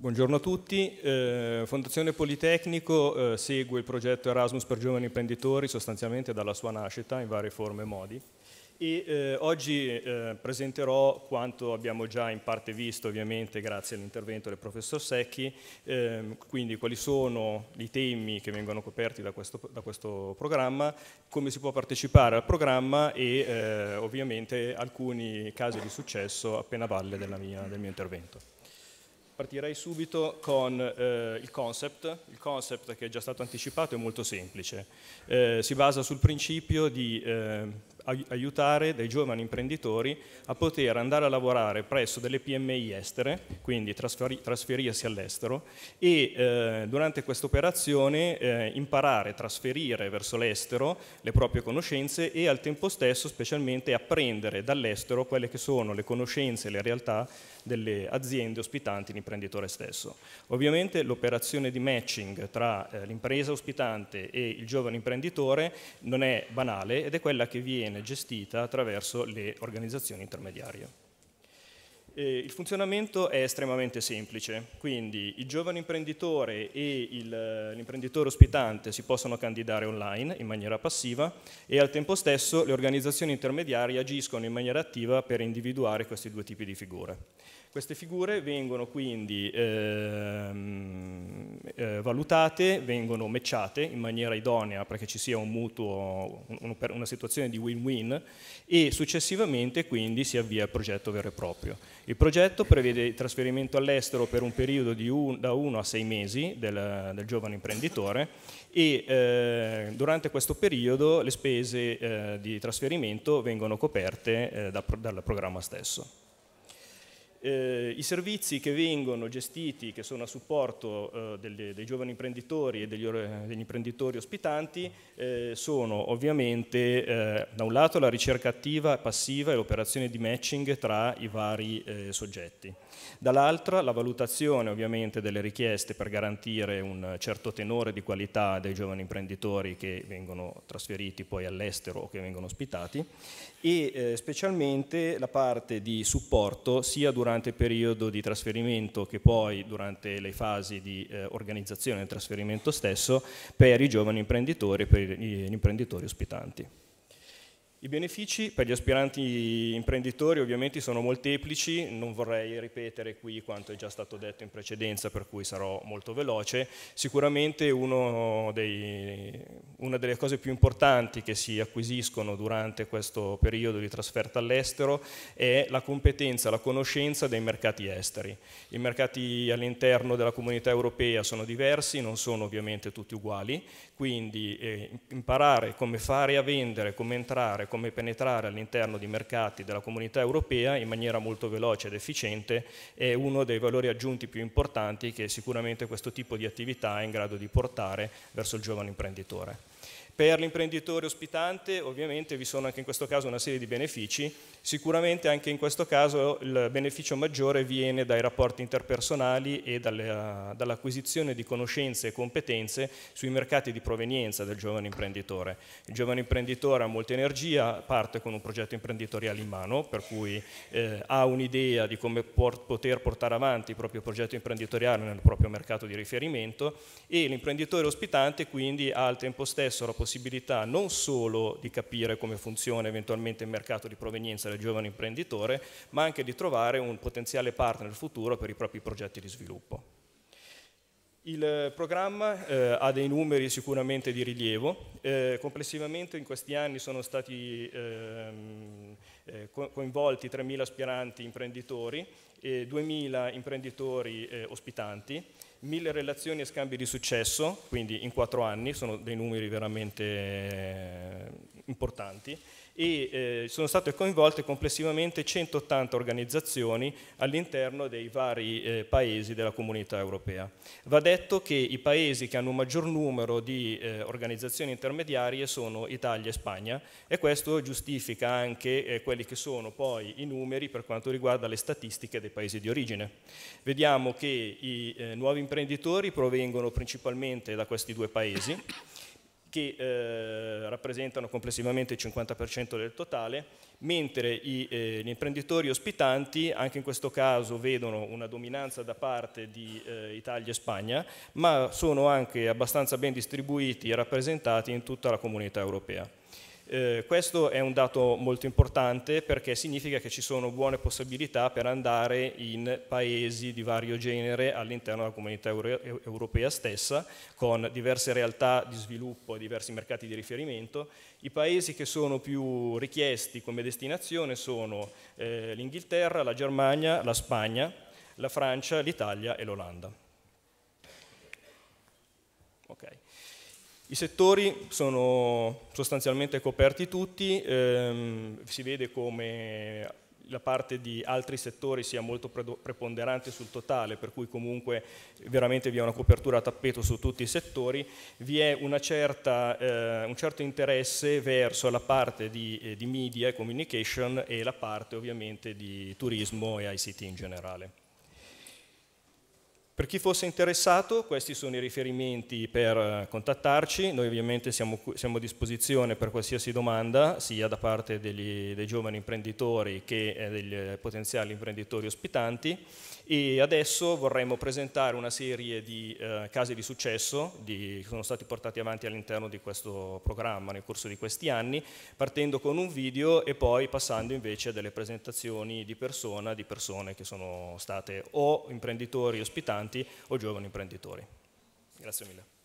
Buongiorno a tutti, eh, Fondazione Politecnico eh, segue il progetto Erasmus per giovani imprenditori sostanzialmente dalla sua nascita in varie forme e modi e eh, oggi eh, presenterò quanto abbiamo già in parte visto ovviamente grazie all'intervento del professor Secchi, ehm, quindi quali sono i temi che vengono coperti da questo, da questo programma, come si può partecipare al programma e eh, ovviamente alcuni casi di successo appena a valle mia, del mio intervento. Partirei subito con eh, il concept. Il concept che è già stato anticipato è molto semplice. Eh, si basa sul principio di eh, aiutare dei giovani imprenditori a poter andare a lavorare presso delle PMI estere, quindi trasferi trasferirsi all'estero e eh, durante questa operazione eh, imparare, trasferire verso l'estero le proprie conoscenze e al tempo stesso specialmente apprendere dall'estero quelle che sono le conoscenze e le realtà delle aziende ospitanti l'imprenditore stesso. Ovviamente l'operazione di matching tra eh, l'impresa ospitante e il giovane imprenditore non è banale ed è quella che viene gestita attraverso le organizzazioni intermediarie. Eh, il funzionamento è estremamente semplice, quindi il giovane imprenditore e eh, l'imprenditore ospitante si possono candidare online in maniera passiva e al tempo stesso le organizzazioni intermediarie agiscono in maniera attiva per individuare questi due tipi di figure. Queste figure vengono quindi ehm, eh, valutate, vengono matchate in maniera idonea perché ci sia un mutuo, un, una situazione di win-win e successivamente quindi si avvia il progetto vero e proprio. Il progetto prevede il trasferimento all'estero per un periodo un, da 1 a 6 mesi del, del giovane imprenditore e eh, durante questo periodo le spese eh, di trasferimento vengono coperte eh, da, dal programma stesso eh, i servizi che vengono gestiti, che sono a supporto eh, delle, dei giovani imprenditori e degli, degli imprenditori ospitanti, eh, sono ovviamente eh, da un lato la ricerca attiva e passiva e l'operazione di matching tra i vari eh, soggetti, dall'altra la valutazione ovviamente delle richieste per garantire un certo tenore di qualità dei giovani imprenditori che vengono trasferiti poi all'estero o che vengono ospitati e eh, specialmente la parte di supporto sia durante durante il periodo di trasferimento che poi durante le fasi di eh, organizzazione del trasferimento stesso per i giovani imprenditori e per gli imprenditori ospitanti. I benefici per gli aspiranti imprenditori ovviamente sono molteplici, non vorrei ripetere qui quanto è già stato detto in precedenza per cui sarò molto veloce, sicuramente dei, una delle cose più importanti che si acquisiscono durante questo periodo di trasferta all'estero è la competenza, la conoscenza dei mercati esteri. I mercati all'interno della comunità europea sono diversi, non sono ovviamente tutti uguali, quindi eh, imparare come fare a vendere, come entrare, come penetrare all'interno di mercati della comunità europea in maniera molto veloce ed efficiente è uno dei valori aggiunti più importanti che sicuramente questo tipo di attività è in grado di portare verso il giovane imprenditore. Per l'imprenditore ospitante ovviamente vi sono anche in questo caso una serie di benefici, sicuramente anche in questo caso il beneficio maggiore viene dai rapporti interpersonali e eh, dall'acquisizione di conoscenze e competenze sui mercati di provenienza del giovane imprenditore. Il giovane imprenditore ha molta energia, parte con un progetto imprenditoriale in mano, per cui eh, ha un'idea di come poter portare avanti il proprio progetto imprenditoriale nel proprio mercato di riferimento e l'imprenditore ospitante quindi ha al tempo stesso la possibilità non solo di capire come funziona eventualmente il mercato di provenienza del giovane imprenditore, ma anche di trovare un potenziale partner futuro per i propri progetti di sviluppo. Il programma eh, ha dei numeri sicuramente di rilievo, eh, complessivamente in questi anni sono stati ehm, eh, coinvolti 3.000 aspiranti imprenditori e 2.000 imprenditori eh, ospitanti 1000 relazioni e scambi di successo, quindi in quattro anni, sono dei numeri veramente importanti e eh, sono state coinvolte complessivamente 180 organizzazioni all'interno dei vari eh, paesi della comunità europea. Va detto che i paesi che hanno un maggior numero di eh, organizzazioni intermediarie sono Italia e Spagna e questo giustifica anche eh, quelli che sono poi i numeri per quanto riguarda le statistiche dei paesi di origine. Vediamo che i eh, nuovi imprenditori provengono principalmente da questi due paesi che eh, rappresentano complessivamente il 50% del totale, mentre i, eh, gli imprenditori ospitanti anche in questo caso vedono una dominanza da parte di eh, Italia e Spagna, ma sono anche abbastanza ben distribuiti e rappresentati in tutta la comunità europea. Eh, questo è un dato molto importante perché significa che ci sono buone possibilità per andare in paesi di vario genere all'interno della comunità euro europea stessa, con diverse realtà di sviluppo e diversi mercati di riferimento. I paesi che sono più richiesti come destinazione sono eh, l'Inghilterra, la Germania, la Spagna, la Francia, l'Italia e l'Olanda. Okay. I settori sono sostanzialmente coperti tutti, ehm, si vede come la parte di altri settori sia molto preponderante sul totale, per cui comunque veramente vi è una copertura a tappeto su tutti i settori, vi è certa, eh, un certo interesse verso la parte di, eh, di media e communication e la parte ovviamente di turismo e ICT in generale. Per chi fosse interessato, questi sono i riferimenti per eh, contattarci, noi ovviamente siamo, siamo a disposizione per qualsiasi domanda, sia da parte degli, dei giovani imprenditori che eh, dei eh, potenziali imprenditori ospitanti e adesso vorremmo presentare una serie di eh, casi di successo di, che sono stati portati avanti all'interno di questo programma nel corso di questi anni, partendo con un video e poi passando invece a delle presentazioni di persona, di persone che sono state o imprenditori ospitanti aspiranti o giovani imprenditori. Grazie mille.